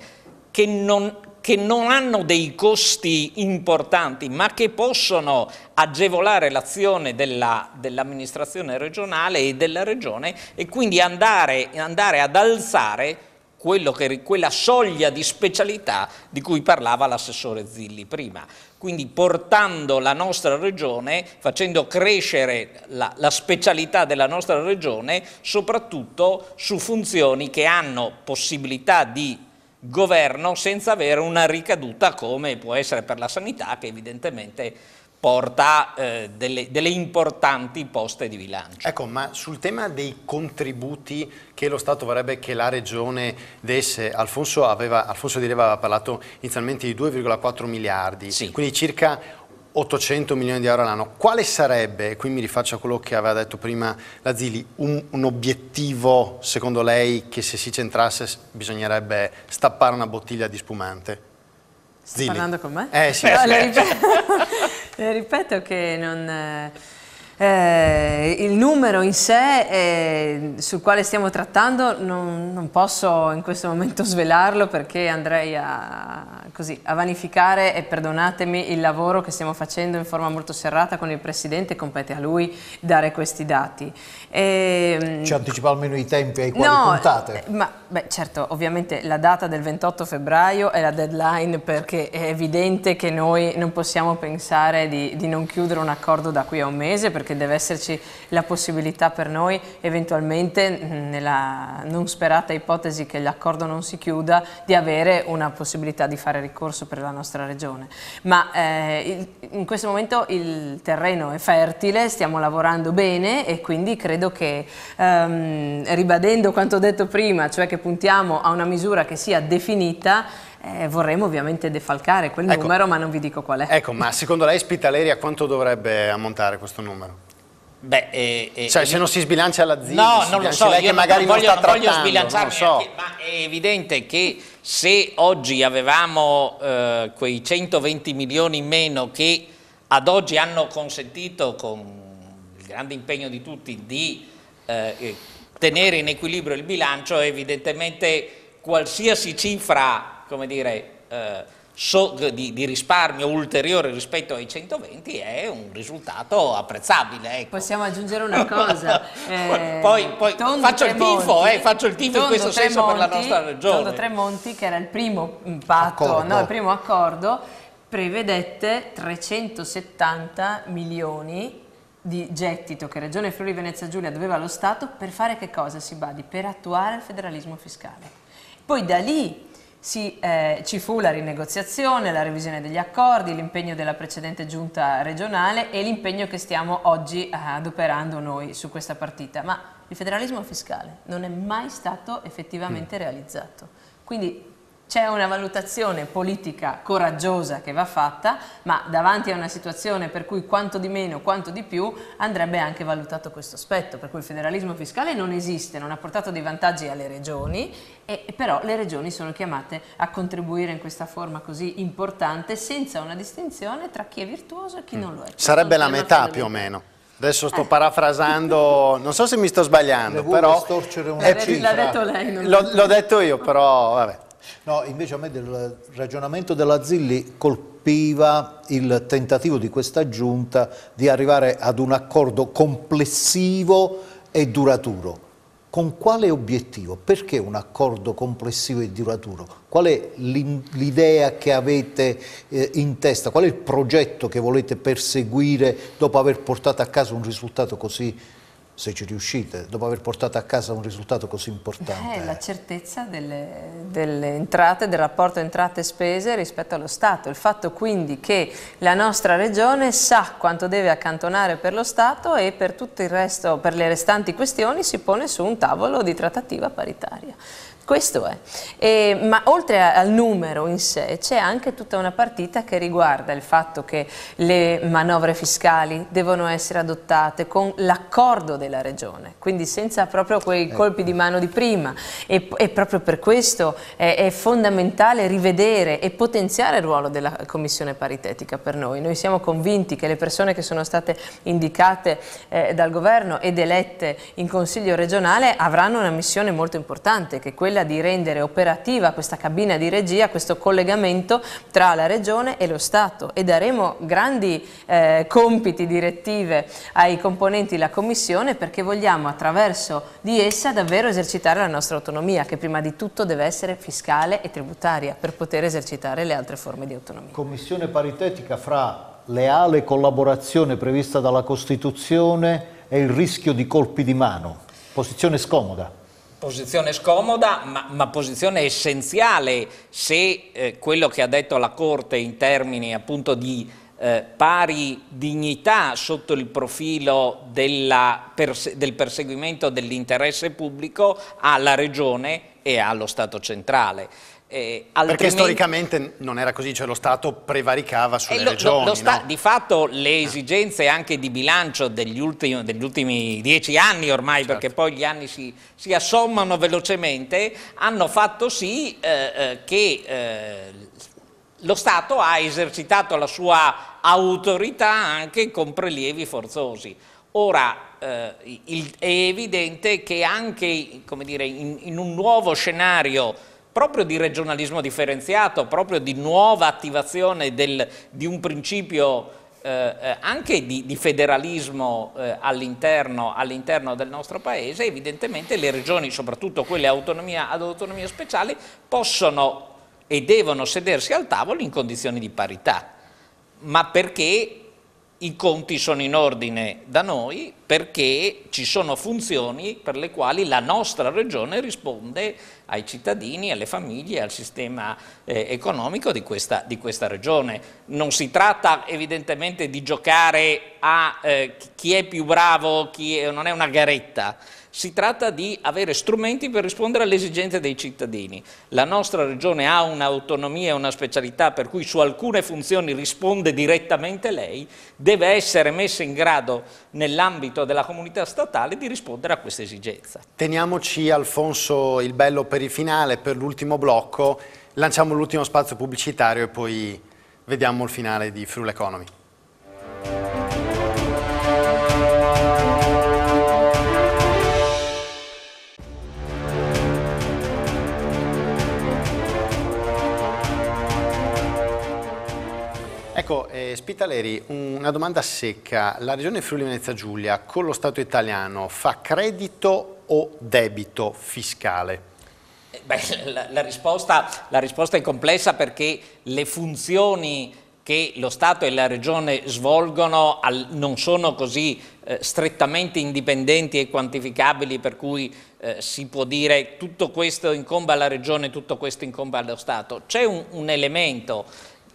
che non, che non hanno dei costi importanti ma che possono agevolare l'azione dell'amministrazione dell regionale e della regione e quindi andare, andare ad alzare che, quella soglia di specialità di cui parlava l'assessore Zilli prima. Quindi portando la nostra regione, facendo crescere la, la specialità della nostra regione, soprattutto su funzioni che hanno possibilità di governo senza avere una ricaduta come può essere per la sanità che evidentemente porta eh, delle, delle, importanti poste di bilancio. Ecco, ma sul tema dei contributi che lo Stato vorrebbe che la Regione desse, Alfonso, aveva, Alfonso Di aveva parlato inizialmente di 2,4 miliardi, sì. quindi circa 800 milioni di euro all'anno, quale sarebbe, e qui mi rifaccio a quello che aveva detto prima la Zili, un, un obiettivo secondo lei che se si centrasse bisognerebbe stappare una bottiglia di spumante? Stai parlando con me? Eh sì. No, le, eh. ripeto, (laughs) le ripeto che non... Eh eh, il numero in sé eh, sul quale stiamo trattando non, non, posso in questo momento svelarlo perché andrei a, così, a, vanificare e perdonatemi il lavoro che stiamo facendo in forma molto serrata con il Presidente, compete a lui dare questi dati. E, ehm, Ci anticipa almeno i tempi ai quali no, puntate? Eh, ma, beh, certo, ovviamente la data del 28 febbraio è la deadline perché è evidente che noi non possiamo pensare di, di non chiudere un accordo da qui a un mese perché che deve esserci la possibilità per noi eventualmente mm, nella non sperata ipotesi che l'accordo non si chiuda di avere una possibilità di fare ricorso per la nostra regione. Ma eh, il, in questo momento il terreno è fertile, stiamo lavorando bene e quindi credo che ehm, ribadendo quanto detto prima, cioè che puntiamo a una misura che sia definita, eh, vorremmo ovviamente defalcare quel ecco, numero, ma non vi dico qual è. Ecco, ma secondo lei Spitaleri a quanto dovrebbe ammontare questo numero? Beh, eh, eh, cioè, se non si sbilancia l'azienda, no, non lo so, lei io magari non voglio, non non voglio sbilanciarmi, so. anche, ma è evidente che se oggi avevamo eh, quei 120 milioni in meno che ad oggi hanno consentito con il grande impegno di tutti di eh, eh, tenere in equilibrio il bilancio, evidentemente qualsiasi cifra come dire, eh, so, di, di, risparmio ulteriore rispetto ai 120 è un risultato apprezzabile. Ecco. Possiamo aggiungere una cosa. (laughs) eh, poi, poi faccio, il tifo, eh, faccio, il tifo, in questo Tremonti, senso per la nostra regione. Tondo Tremonti, che era il primo patto, No, il primo accordo, prevedette 370 milioni di gettito che Regione Friuli Venezia Giulia doveva allo Stato per fare che cosa si badi? Per attuare il federalismo fiscale. Poi da lì sì, eh, ci fu la rinegoziazione, la revisione degli accordi, l'impegno della precedente giunta regionale e l'impegno che stiamo oggi eh, adoperando noi su questa partita, ma il federalismo fiscale non è mai stato effettivamente mm. realizzato. Quindi c'è una valutazione politica coraggiosa che va fatta, ma davanti a una situazione per cui quanto di meno, quanto di più, andrebbe anche valutato questo aspetto, per cui il federalismo fiscale non esiste, non ha portato dei vantaggi alle regioni, e, però le regioni sono chiamate a contribuire in questa forma così importante senza una distinzione tra chi è virtuoso e chi mm. non lo è. Sarebbe la metà più o meno. Adesso sto eh. parafrasando, non so se mi sto sbagliando, Devo però... Storcere una l'ha detto lei. Non l'ho detto io, però vabbè. No, invece a me del ragionamento della Zilli colpiva il tentativo di questa giunta di arrivare ad un accordo complessivo e duraturo. Con quale obiettivo? Perché un accordo complessivo e duraturo? Qual è l'idea che avete eh, in testa? Qual è il progetto che volete perseguire dopo aver portato a casa un risultato così se ci riuscite, dopo aver portato a casa un risultato così importante? Eh, la certezza delle, delle entrate, del rapporto entrate-spese rispetto allo Stato. Il fatto quindi che la nostra regione sa quanto deve accantonare per lo Stato e per tutto il resto, per le restanti questioni, si pone su un tavolo di trattativa paritaria. Questo è. E, ma oltre al numero in sé c'è anche tutta una partita che riguarda il fatto che le manovre fiscali devono essere adottate con l'accordo della regione, quindi senza proprio quei eh. colpi di mano di prima e, e proprio per questo è, è, fondamentale rivedere e potenziare il ruolo della commissione paritetica per noi. Noi siamo convinti che le persone che sono state indicate eh, dal governo ed elette in consiglio regionale avranno una missione molto importante che è quella Brambilla di rendere operativa questa cabina di regia, questo collegamento tra la Regione e lo Stato e daremo grandi eh, compiti, direttive ai componenti della Commissione perché vogliamo attraverso di essa davvero esercitare la nostra autonomia che prima di tutto deve essere fiscale e tributaria per poter esercitare le altre forme di autonomia. Commissione paritetica fra leale collaborazione prevista dalla Costituzione e il rischio di colpi di mano. Posizione scomoda posizione scomoda ma, ma posizione essenziale se eh, quello che ha detto la Corte in termini appunto di eh, pari dignità sotto il profilo della, perse, del perseguimento dell'interesse pubblico alla Regione e allo Stato centrale. Eh, Perché storicamente non era così, cioè lo Stato prevaricava eh, sulle eh, lo, regioni. Lo, lo sta, no? Di fatto le esigenze anche di bilancio degli ultimi, degli ultimi dieci anni ormai, certo. perché poi gli anni si, si, assommano velocemente, hanno fatto sì eh, eh che eh, lo Stato ha esercitato la sua autorità anche con prelievi forzosi. Ora eh, il, è evidente che anche dire, in, in, un nuovo scenario proprio di regionalismo differenziato, proprio di nuova attivazione del, di un principio eh, eh anche di, di federalismo eh, all'interno, all del nostro Paese, evidentemente le regioni, soprattutto quelle autonomia, ad autonomia speciale, possono e devono sedersi al tavolo in condizioni di parità, ma perché i conti sono in ordine da noi, perché ci sono funzioni per le quali la nostra regione risponde ai cittadini, alle famiglie, al sistema eh, economico di questa, di questa, regione. Non si tratta evidentemente di giocare a eh, chi è più bravo, chi è, non è una garetta, si tratta di avere strumenti per rispondere alle esigenze dei cittadini. La nostra regione ha un'autonomia e una specialità per cui su alcune funzioni risponde direttamente lei, deve essere messa in grado nell'ambito della comunità statale di rispondere a questa esigenza. Teniamoci Alfonso il bello per il finale, per l'ultimo blocco, lanciamo l'ultimo spazio pubblicitario e poi vediamo il finale di Frule Economy. Ecco, eh, Spitaleri, una domanda secca. La regione Friuli Venezia Giulia con lo Stato italiano fa credito o debito fiscale? Eh, beh, (laughs) la, la, risposta, la risposta è complessa perché le funzioni che lo Stato e la Regione svolgono al, non sono così eh, strettamente indipendenti e quantificabili per cui eh, si può dire tutto questo incombe alla Regione, tutto questo incombe allo Stato. C'è un, un, elemento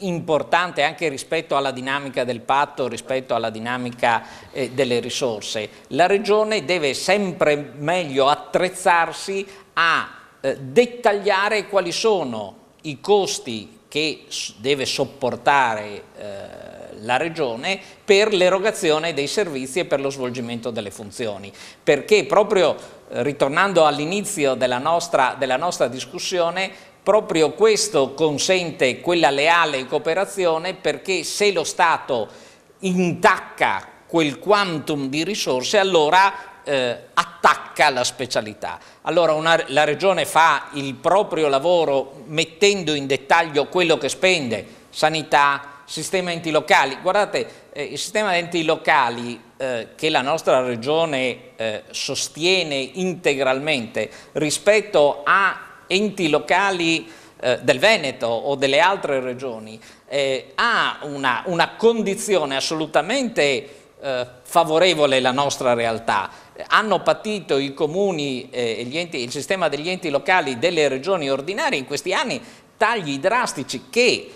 importante anche rispetto alla dinamica del patto, rispetto alla dinamica eh, delle risorse. La Regione deve sempre meglio attrezzarsi a eh, dettagliare quali sono i costi che deve sopportare eh, la Regione per l'erogazione dei servizi e per lo svolgimento delle funzioni. Perché proprio eh, ritornando all'inizio della, della nostra discussione Proprio questo consente quella leale cooperazione perché se lo Stato intacca quel quantum di risorse allora eh, attacca la specialità. Allora una, la Regione fa il proprio lavoro mettendo in dettaglio quello che spende, sanità, sistema enti locali. Guardate, eh, il sistema enti locali eh, che la nostra Regione eh, sostiene integralmente rispetto a enti locali eh, del Veneto o delle altre regioni eh, ha una, una, condizione assolutamente eh, favorevole alla nostra realtà. Hanno patito i comuni eh, e enti, il sistema degli enti locali delle regioni ordinarie in questi anni tagli drastici che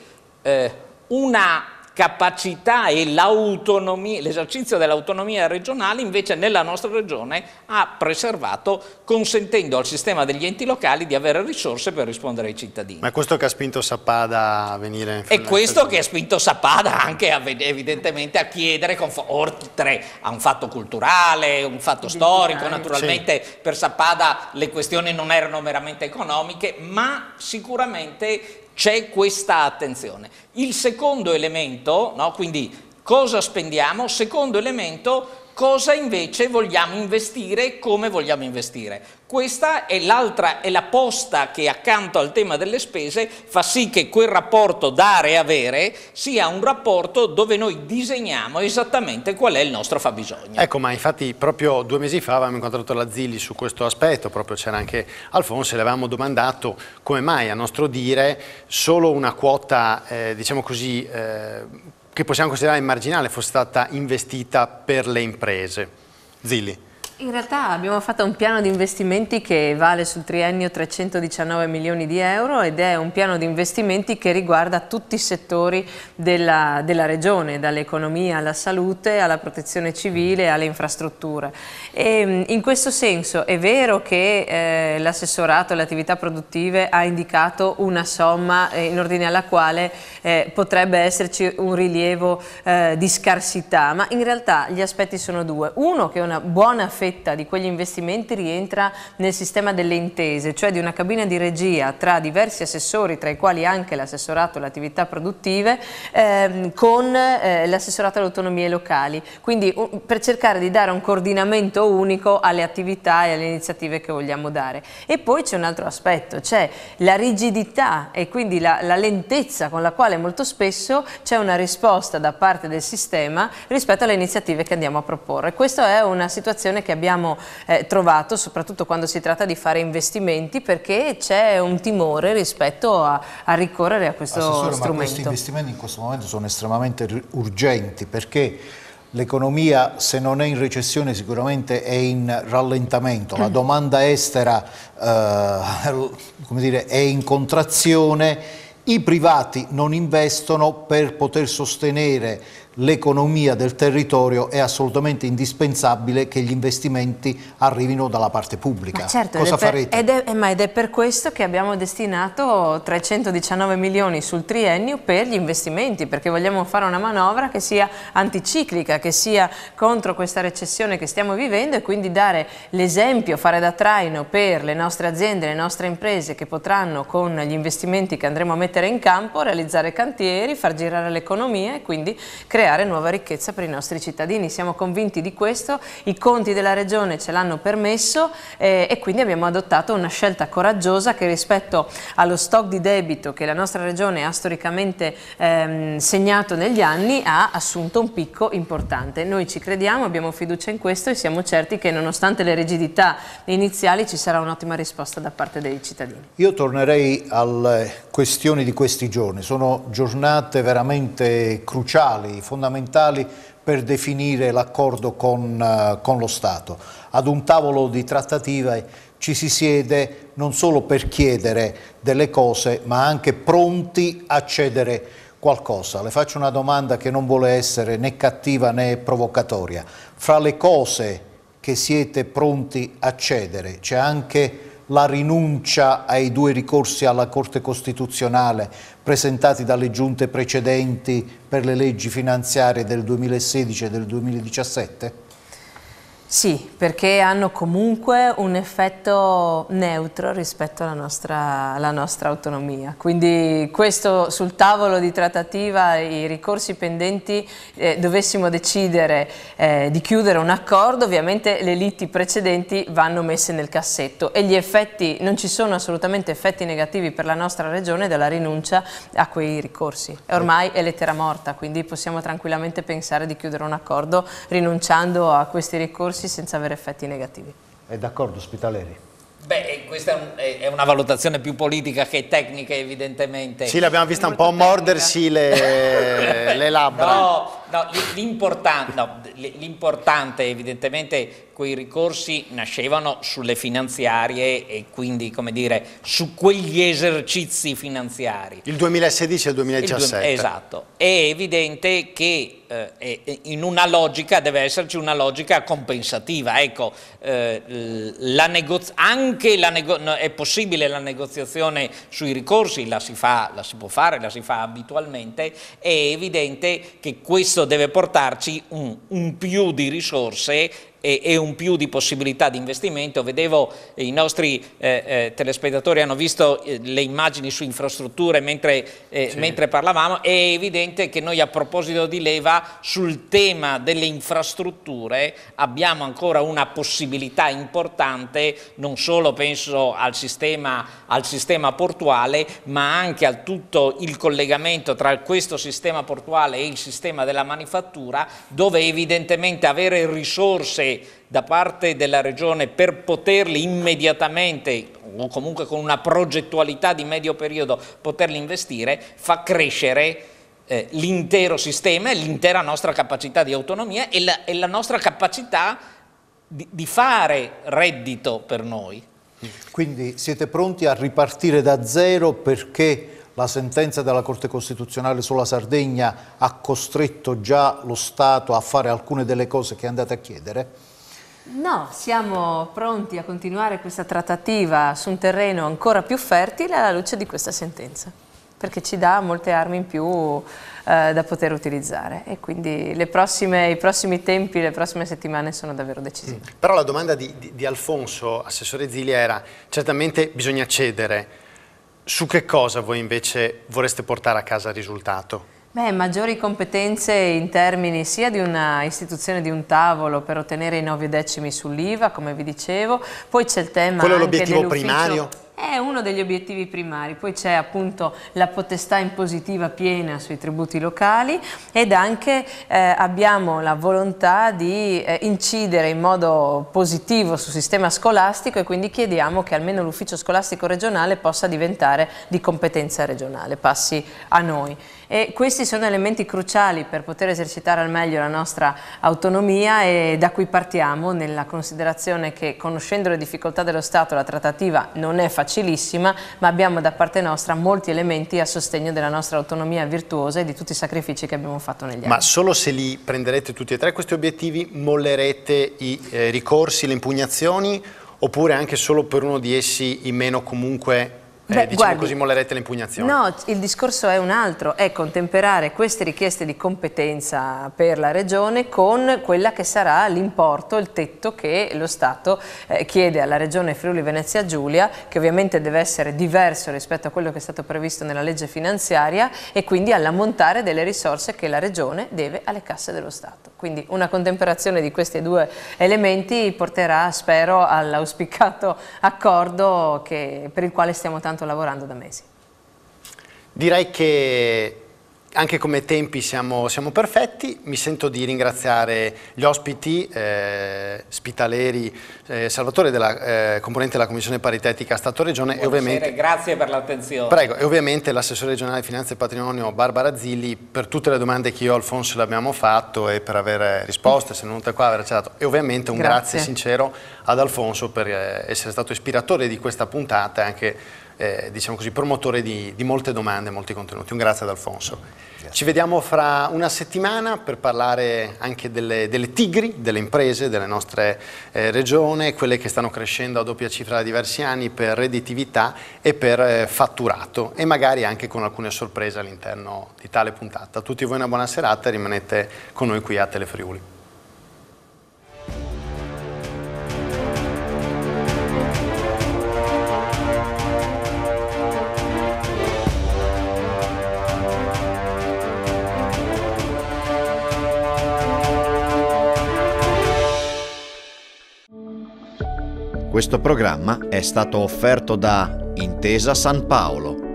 una capacità e l'autonomia, l'esercizio dell'autonomia regionale invece nella nostra regione ha preservato consentendo al sistema degli enti locali di avere risorse per rispondere ai cittadini. Ma è questo che ha spinto Sappada a venire? È questo che ha spinto Sappada anche a, evidentemente a chiedere, con, oltre a un fatto culturale, un fatto storico, naturalmente sì. per Sappada le questioni non erano meramente economiche, ma sicuramente c'è questa attenzione. Il secondo elemento, no, quindi cosa spendiamo, secondo elemento cosa invece vogliamo investire e come vogliamo investire. Questa è l'altra, è la posta che accanto al tema delle spese fa sì che quel rapporto dare-avere sia un rapporto dove noi disegniamo esattamente qual è il nostro fabbisogno. Ecco, ma infatti proprio due mesi fa avevamo incontrato la Zilli su questo aspetto, proprio c'era anche Alfonso e le avevamo domandato come mai a nostro dire solo una quota, eh, diciamo così, eh, che possiamo considerare marginale fosse stata investita per le imprese. Zilli. In realtà abbiamo fatto un piano di investimenti che vale sul triennio 319 milioni di euro ed è un piano di investimenti che riguarda tutti i settori della, della regione, dall'economia alla salute, alla protezione civile, alle infrastrutture. E, mm, in questo senso è vero che eh, l'assessorato alle attività produttive ha indicato una somma eh, in ordine alla quale eh, potrebbe esserci un rilievo eh, di scarsità, ma in realtà gli aspetti sono due. Uno che è una buona fede fetta di quegli investimenti rientra nel sistema delle intese, cioè di una cabina di regia tra diversi assessori, tra i quali anche l'assessorato alle attività produttive, ehm, con eh, l'assessorato alle autonomie locali. Quindi un, per cercare di dare un coordinamento unico alle attività e alle iniziative che vogliamo dare. E poi c'è un altro aspetto, c'è cioè la rigidità e quindi la, la lentezza con la quale molto spesso c'è una risposta da parte del sistema rispetto alle iniziative che andiamo a proporre. Questa è una situazione che è abbiamo eh, trovato, soprattutto quando si tratta di fare investimenti, perché c'è un timore rispetto a, a ricorrere a questo strumento. Ma questi investimenti in questo momento sono estremamente urgenti perché L'economia se non è in recessione sicuramente è in rallentamento, la mm. domanda estera eh, dire, è in contrazione, i privati non investono per poter sostenere l'economia del territorio è assolutamente indispensabile che gli investimenti arrivino dalla parte pubblica. Ma certo, Cosa ed farete? ed è, eh, ma ed è per questo che abbiamo destinato 319 milioni sul triennio per gli investimenti, perché vogliamo fare una manovra che sia anticiclica, che sia contro questa recessione che stiamo vivendo e quindi dare l'esempio, fare da traino per le nostre aziende, le nostre imprese che potranno con gli investimenti che andremo a mettere in campo realizzare cantieri, far girare l'economia e quindi creare creare nuova ricchezza per i nostri cittadini. Siamo convinti di questo, i conti della Regione ce l'hanno permesso eh, e quindi abbiamo adottato una scelta coraggiosa che rispetto allo stock di debito che la nostra Regione ha storicamente ehm, segnato negli anni ha assunto un picco importante. Noi ci crediamo, abbiamo fiducia in questo e siamo certi che nonostante le rigidità iniziali ci sarà un'ottima risposta da parte dei cittadini. Io tornerei alle questioni di questi giorni, sono giornate veramente cruciali, fondamentali fondamentali per definire l'accordo con, eh, con lo Stato. Ad un tavolo di trattative ci si siede non solo per chiedere delle cose, ma anche pronti a cedere qualcosa. Le faccio una domanda che non vuole essere né cattiva né provocatoria. Fra le cose che siete pronti a cedere c'è anche la rinuncia ai due ricorsi alla Corte Costituzionale presentati dalle giunte precedenti per le leggi finanziarie del 2016 e del 2017? Sì, perché hanno comunque un effetto neutro rispetto alla nostra, alla nostra, autonomia. Quindi questo sul tavolo di trattativa, i ricorsi pendenti, eh, dovessimo decidere eh, di chiudere un accordo, ovviamente le liti precedenti vanno messe nel cassetto e gli effetti, non ci sono assolutamente effetti negativi per la nostra regione dalla rinuncia a quei ricorsi. Ormai è lettera morta, quindi possiamo tranquillamente pensare di chiudere un accordo rinunciando a questi ricorsi percorsi senza avere effetti negativi. È d'accordo Spitaleri? Beh, questa è una valutazione più politica che tecnica evidentemente. Sì, l'abbiamo vista un po' mordersi le, (laughs) le labbra. No, no, l'importante, no, l'importante evidentemente quei ricorsi nascevano sulle finanziarie e quindi come dire su quegli esercizi finanziari. Il 2016 e il 2017. Il, esatto, è evidente che eh, in una logica deve esserci una logica compensativa, ecco eh, la negoz- anche la nego- è possibile la negoziazione sui ricorsi, la si, fa, la si può fare, la si fa abitualmente, è evidente che questo questo deve portarci un, un più di risorse e, e, un più di possibilità di investimento. Vedevo i nostri eh, eh, telespettatori hanno visto eh, le immagini su infrastrutture mentre, eh, sì. mentre, parlavamo, è evidente che noi a proposito di leva sul tema delle infrastrutture abbiamo ancora una possibilità importante, non solo penso al sistema, al sistema portuale, ma anche a tutto il collegamento tra questo sistema portuale e il sistema della manifattura, dove evidentemente avere risorse da parte della Regione per poterli immediatamente o comunque con una progettualità di medio periodo poterli investire fa crescere eh, l'intero sistema e l'intera nostra capacità di autonomia e la, e la nostra capacità di, di fare reddito per noi. Quindi siete pronti a ripartire da zero perché la sentenza della Corte Costituzionale sulla Sardegna ha costretto già lo Stato a fare alcune delle cose che andate a chiedere? No, siamo pronti a continuare questa trattativa su un terreno ancora più fertile alla luce di questa sentenza, perché ci dà molte armi in più eh, da poter utilizzare e quindi prossime, i prossimi tempi, le prossime settimane sono davvero decisivi. Mm. Però la domanda di, di, di Alfonso, assessore Ziglia, era certamente bisogna cedere, su che cosa voi invece vorreste portare a casa il risultato? Beh, maggiori competenze in termini sia di una istituzione di un tavolo per ottenere i nove decimi sull'IVA, come vi dicevo, poi c'è il tema Quello anche dell'ufficio... primario? È uno degli obiettivi primari, poi c'è appunto la potestà impositiva piena sui tributi locali ed anche eh, abbiamo la volontà di eh, incidere in modo positivo sul sistema scolastico e quindi chiediamo che almeno l'ufficio scolastico regionale possa diventare di competenza regionale, passi a noi e questi sono elementi cruciali per poter esercitare al meglio la nostra autonomia e da qui partiamo nella considerazione che conoscendo le difficoltà dello Stato la trattativa non è facilissima ma abbiamo da parte nostra molti elementi a sostegno della nostra autonomia virtuosa e di tutti i sacrifici che abbiamo fatto negli anni. Ma solo se li prenderete tutti e tre questi obiettivi mollerete i eh, ricorsi, le impugnazioni oppure anche solo per uno di essi in meno comunque eh, Beh, eh, diciamo guardi, così mollerete le impugnazioni. No, il discorso è un altro, è contemperare queste richieste di competenza per la Regione con quella che sarà l'importo, il tetto che lo Stato eh, chiede alla Regione Friuli Venezia Giulia, che ovviamente deve essere diverso rispetto a quello che è stato previsto nella legge finanziaria e quindi all'ammontare delle risorse che la Regione deve alle casse dello Stato. Quindi una contemperazione di questi due elementi porterà, spero, all'auspicato accordo che, per il quale stiamo tanto tanto lavorando da mesi. Direi che anche come tempi siamo, siamo, perfetti, mi sento di ringraziare gli ospiti, eh, Spitaleri, eh, Salvatore della eh, componente della Commissione Paritetica Stato-Regione e ovviamente... Grazie per l'attenzione. Prego, e ovviamente l'assessore regionale Finanze e Patrimonio Barbara Zilli per tutte le domande che io e Alfonso le abbiamo fatto e per aver risposto, essendo venuta qua, aver accettato. E ovviamente un grazie, grazie sincero ad Alfonso per eh, essere stato ispiratore di questa puntata e anche eh, diciamo così, promotore di, di, molte domande, molti contenuti. Un grazie ad Alfonso. Grazie. Ci vediamo fra una settimana per parlare anche delle, delle tigri, delle imprese, delle nostre eh, regioni, quelle che stanno crescendo a doppia cifra da diversi anni per redditività e per eh, fatturato e magari anche con alcune sorprese all'interno di tale puntata. A tutti voi una buona serata e rimanete con noi qui a Telefriuli. Questo programma è stato offerto da Intesa San Paolo